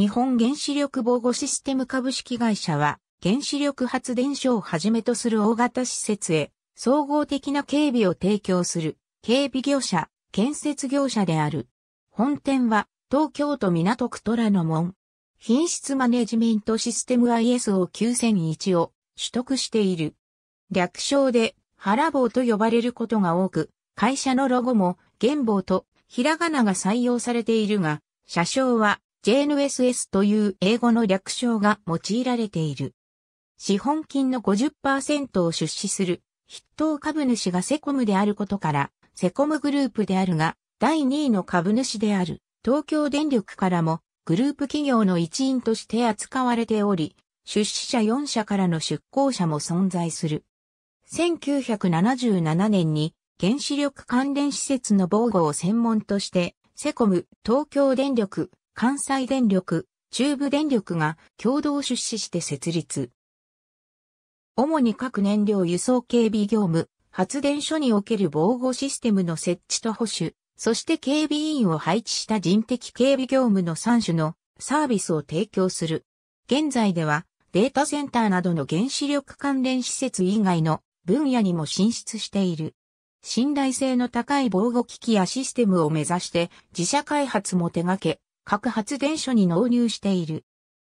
日本原子力防護システム株式会社は、原子力発電所をはじめとする大型施設へ、総合的な警備を提供する、警備業者、建設業者である。本店は、東京都港区虎ノ門。品質マネジメントシステム ISO9001 を取得している。略称で、原棒と呼ばれることが多く、会社のロゴも、原棒とひらがなが採用されているが、社称は JNSS という英語の略称が用いられている。資本金の50%を出資する筆頭株主がセコムであることから、セコムグループであるが、第2位の株主である東京電力からもグループ企業の一員として扱われており、出資者4社からの出向者も存在する。1977年に原子力関連施設の防護を専門として、セコム、東京電力、関西電力、中部電力が共同出資して設立。主に各燃料輸送警備業務、発電所における防護システムの設置と保守、そして警備員を配置した人的警備業務の3種のサービスを提供する。現在ではデータセンターなどの原子力関連施設以外の分野にも進出している。信頼性の高い防護機器やシステムを目指して自社開発も手掛け、各発電所に納入している。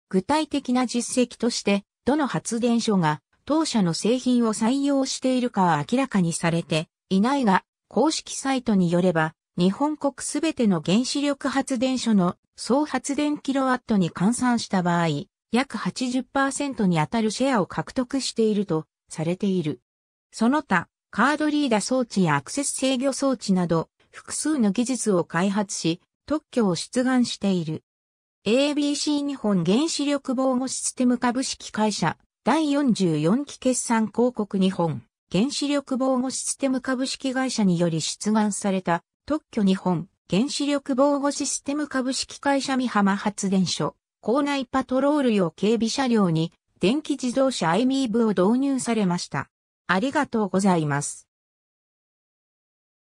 具体的な実績として、どの発電所が当社の製品を採用しているかは明らかにされていないが、公式サイトによれば、日本国すべての原子力発電所の総発電キロワットに換算した場合、約80%に当たるシェアを獲得しているとされている。その他、カードリーダー装置やアクセス制御装置など、複数の技術を開発し、特許を出願している。ABC 日本原子力防護システム株式会社第44期決算広告日本原子力防護システム株式会社により出願された特許日本原子力防護システム株式会社三浜発電所校内パトロール用警備車両に電気自動車 i m e ブを導入されました。ありがとうございます。